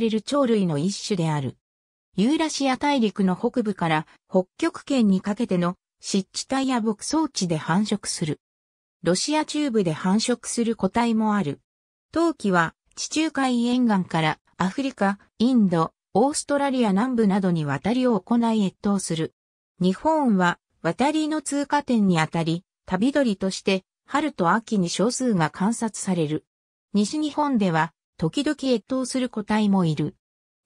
れる鳥類の一種である。ユーラシア大陸の北部から北極圏にかけての湿地帯や牧草地で繁殖する。ロシア中部で繁殖する個体もある。冬季は地中海沿岸からアフリカ、インド、オーストラリア南部などに渡りを行い越冬する。日本は渡りの通過点にあたり、旅鳥として春と秋に少数が観察される。西日本では時々越冬する個体もいる。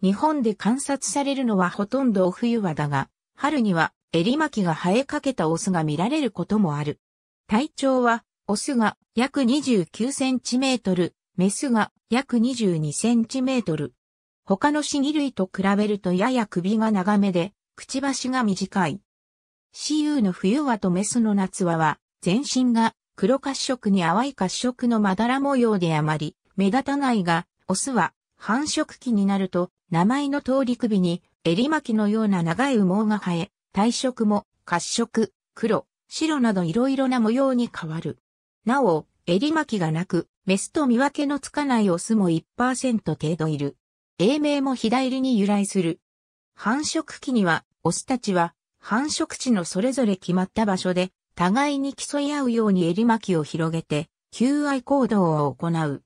日本で観察されるのはほとんど冬はだが、春には襟巻きが生えかけたオスが見られることもある。体長は、オスが約29センチメートル、メスが約22センチメートル。他のシギ類と比べるとやや首が長めで、くちばしが短い。雌雄の冬はとメスの夏はは、全身が黒褐色に淡い褐色のまだら模様であまり、目立たないが、オスは繁殖期になると名前の通り首に襟巻きのような長い羽毛が生え、体色も褐色、黒、白など色々な模様に変わる。なお、襟巻きがなく、メスと見分けのつかないオスも1%程度いる。英名も左に由来する。繁殖期には、オスたちは繁殖地のそれぞれ決まった場所で、互いに競い合うように襟巻きを広げて、求愛行動を行う。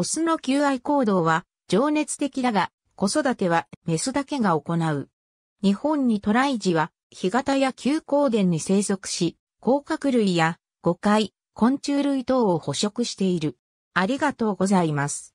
オスの求愛行動は情熱的だが、子育てはメスだけが行う。日本に渡来時は、干潟や急光殿に生息し、甲殻類や、誤解、昆虫類等を捕食している。ありがとうございます。